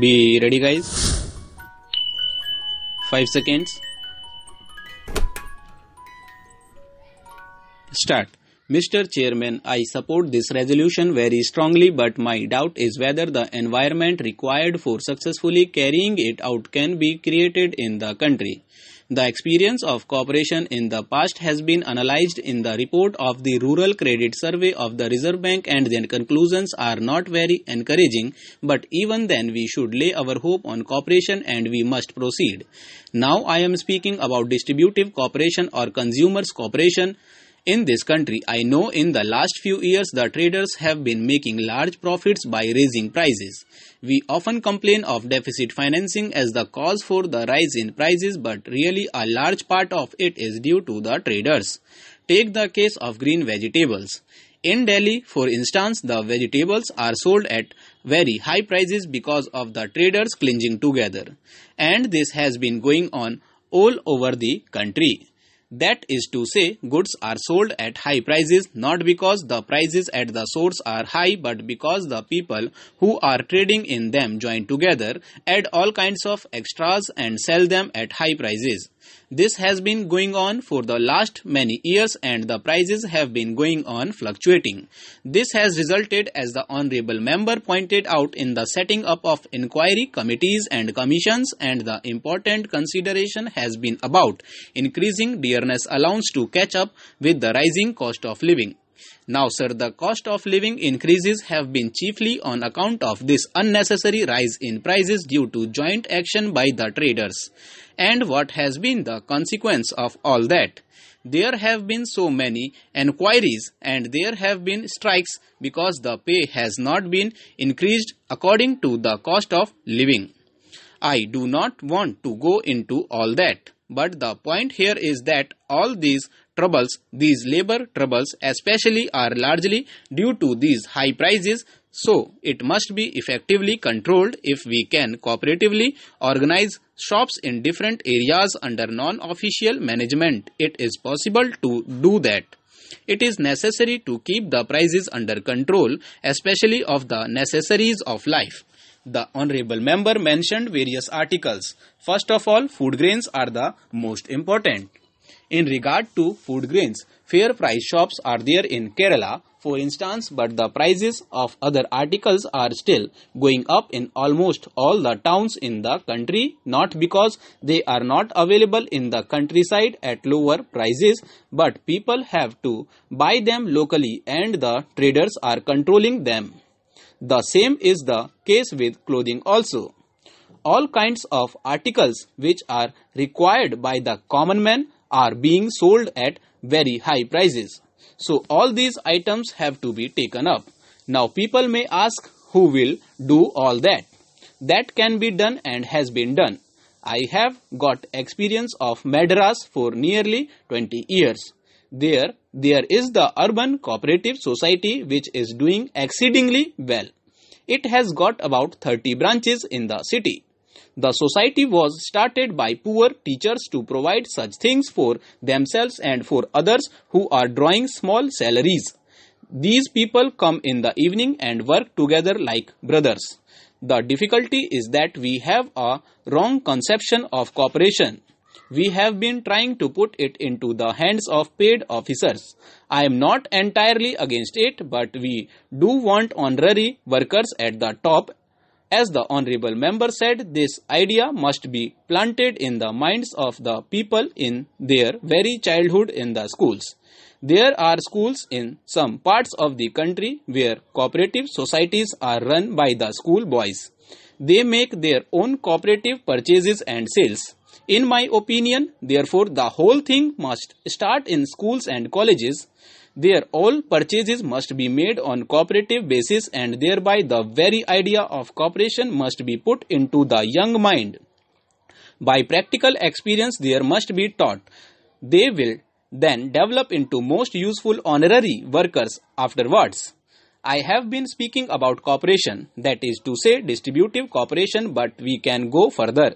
be ready guys 5 seconds start Mr. Chairman, I support this resolution very strongly, but my doubt is whether the environment required for successfully carrying it out can be created in the country. The experience of cooperation in the past has been analyzed in the report of the Rural Credit Survey of the Reserve Bank and their conclusions are not very encouraging, but even then we should lay our hope on cooperation and we must proceed. Now I am speaking about distributive cooperation or consumers cooperation in this country. I know in the last few years the traders have been making large profits by raising prices. We often complain of deficit financing as the cause for the rise in prices but really a large part of it is due to the traders. Take the case of green vegetables. In Delhi, for instance, the vegetables are sold at very high prices because of the traders clinging together. And this has been going on all over the country. That is to say, goods are sold at high prices not because the prices at the source are high but because the people who are trading in them join together, add all kinds of extras and sell them at high prices. This has been going on for the last many years and the prices have been going on fluctuating. This has resulted as the honorable member pointed out in the setting up of inquiry committees and commissions and the important consideration has been about increasing dearness allowance to catch up with the rising cost of living. Now, sir, the cost of living increases have been chiefly on account of this unnecessary rise in prices due to joint action by the traders. And what has been the consequence of all that? There have been so many enquiries and there have been strikes because the pay has not been increased according to the cost of living. I do not want to go into all that. But the point here is that all these troubles, these labor troubles especially are largely due to these high prices. So it must be effectively controlled if we can cooperatively organize shops in different areas under non-official management. It is possible to do that. It is necessary to keep the prices under control, especially of the necessaries of life. The honorable member mentioned various articles. First of all, food grains are the most important. In regard to food grains, fair price shops are there in Kerala, for instance, but the prices of other articles are still going up in almost all the towns in the country, not because they are not available in the countryside at lower prices, but people have to buy them locally and the traders are controlling them. The same is the case with clothing also. All kinds of articles which are required by the common man are being sold at very high prices. So all these items have to be taken up. Now people may ask who will do all that. That can be done and has been done. I have got experience of Madras for nearly 20 years. There, there is the urban cooperative society which is doing exceedingly well. It has got about 30 branches in the city. The society was started by poor teachers to provide such things for themselves and for others who are drawing small salaries. These people come in the evening and work together like brothers. The difficulty is that we have a wrong conception of cooperation. We have been trying to put it into the hands of paid officers. I am not entirely against it, but we do want honorary workers at the top. As the honorable member said, this idea must be planted in the minds of the people in their very childhood in the schools. There are schools in some parts of the country where cooperative societies are run by the school boys. They make their own cooperative purchases and sales. In my opinion, therefore, the whole thing must start in schools and colleges. There, all purchases must be made on cooperative basis, and thereby the very idea of cooperation must be put into the young mind. By practical experience, there must be taught. They will then develop into most useful honorary workers afterwards. I have been speaking about cooperation, that is to say distributive cooperation, but we can go further.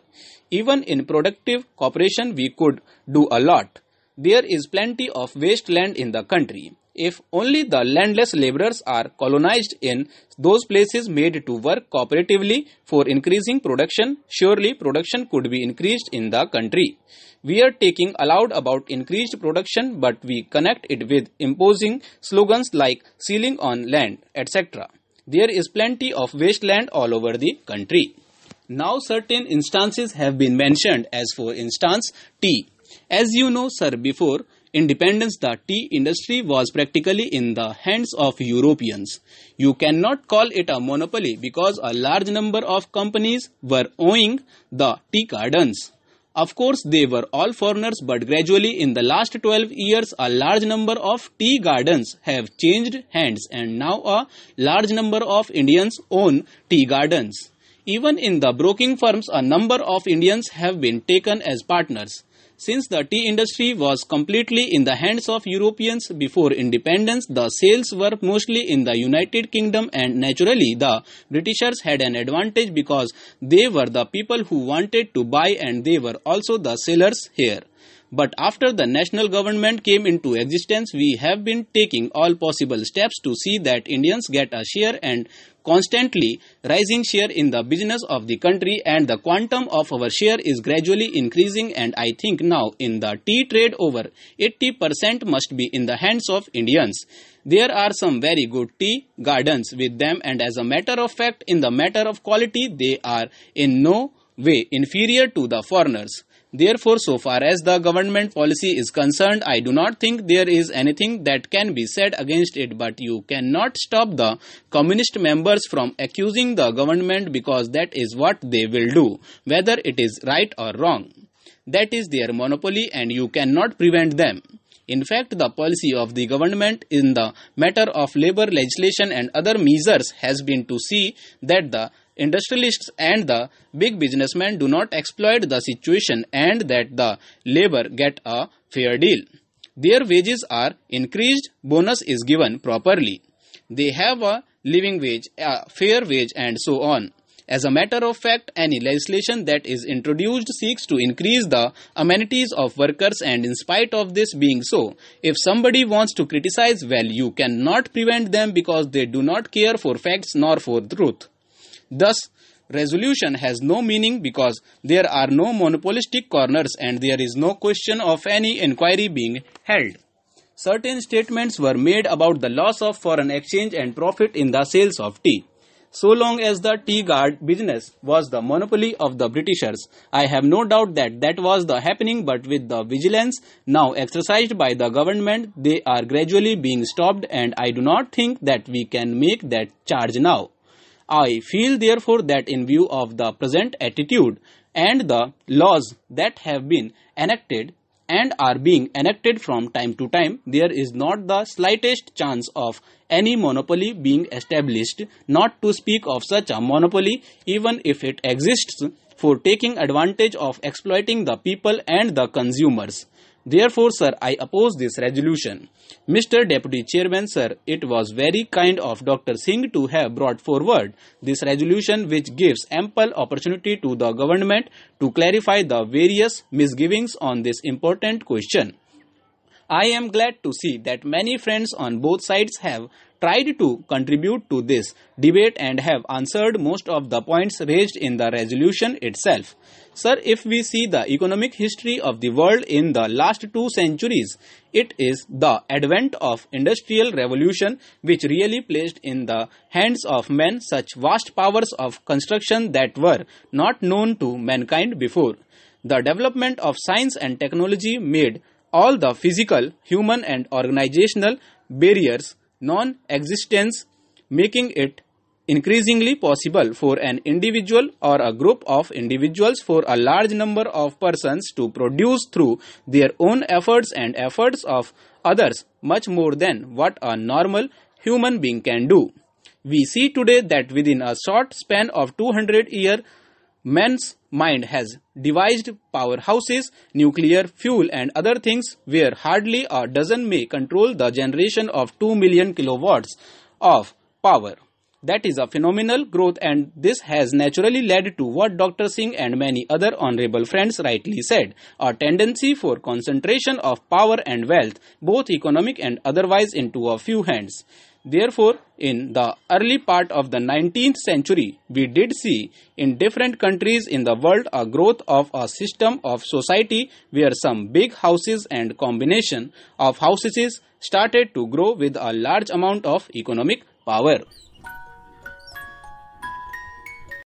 Even in productive cooperation, we could do a lot. There is plenty of wasteland in the country. If only the landless laborers are colonized in those places made to work cooperatively for increasing production, surely production could be increased in the country. We are taking aloud about increased production, but we connect it with imposing slogans like ceiling on land, etc. There is plenty of wasteland all over the country. Now, certain instances have been mentioned, as for instance, tea. As you know, sir, before independence, the tea industry was practically in the hands of Europeans. You cannot call it a monopoly because a large number of companies were owning the tea gardens. Of course, they were all foreigners, but gradually in the last 12 years, a large number of tea gardens have changed hands, and now a large number of Indians own tea gardens. Even in the broking firms, a number of Indians have been taken as partners. Since the tea industry was completely in the hands of Europeans before independence, the sales were mostly in the United Kingdom and naturally the Britishers had an advantage because they were the people who wanted to buy and they were also the sellers here. But after the national government came into existence, we have been taking all possible steps to see that Indians get a share and constantly rising share in the business of the country and the quantum of our share is gradually increasing and I think now in the tea trade over 80% must be in the hands of Indians. There are some very good tea gardens with them and as a matter of fact in the matter of quality they are in no way inferior to the foreigners. Therefore, so far as the government policy is concerned, I do not think there is anything that can be said against it, but you cannot stop the communist members from accusing the government because that is what they will do, whether it is right or wrong. That is their monopoly and you cannot prevent them. In fact, the policy of the government in the matter of labor legislation and other measures has been to see that the industrialists and the big businessmen do not exploit the situation and that the labor get a fair deal. Their wages are increased, bonus is given properly. They have a living wage, a fair wage and so on. As a matter of fact, any legislation that is introduced seeks to increase the amenities of workers and in spite of this being so, if somebody wants to criticize, well, you cannot prevent them because they do not care for facts nor for truth. Thus, resolution has no meaning because there are no monopolistic corners and there is no question of any inquiry being held. Certain statements were made about the loss of foreign exchange and profit in the sales of tea. So long as the tea guard business was the monopoly of the Britishers, I have no doubt that that was the happening, but with the vigilance now exercised by the government, they are gradually being stopped, and I do not think that we can make that charge now. I feel therefore that in view of the present attitude and the laws that have been enacted and are being enacted from time to time, there is not the slightest chance of any monopoly being established, not to speak of such a monopoly, even if it exists, for taking advantage of exploiting the people and the consumers. Therefore, sir, I oppose this resolution. Mr. Deputy Chairman, sir, it was very kind of Dr. Singh to have brought forward this resolution which gives ample opportunity to the government to clarify the various misgivings on this important question. I am glad to see that many friends on both sides have tried to contribute to this debate and have answered most of the points raised in the resolution itself. Sir, if we see the economic history of the world in the last two centuries, it is the advent of industrial revolution which really placed in the hands of men such vast powers of construction that were not known to mankind before the development of science and technology made all the physical, human, and organizational barriers non existence, making it increasingly possible for an individual or a group of individuals for a large number of persons to produce through their own efforts and efforts of others much more than what a normal human being can do. We see today that within a short span of 200 years, man's mind has devised powerhouses, nuclear fuel, and other things where hardly a dozen may control the generation of 2 million kilowatts of power. That is a phenomenal growth, and this has naturally led to what Dr. Singh and many other honorable friends rightly said a tendency for concentration of power and wealth, both economic and otherwise, into a few hands. Therefore, in the early part of the 19th century, we did see in different countries in the world a growth of a system of society where some big houses and combination of houses started to grow with a large amount of economic power.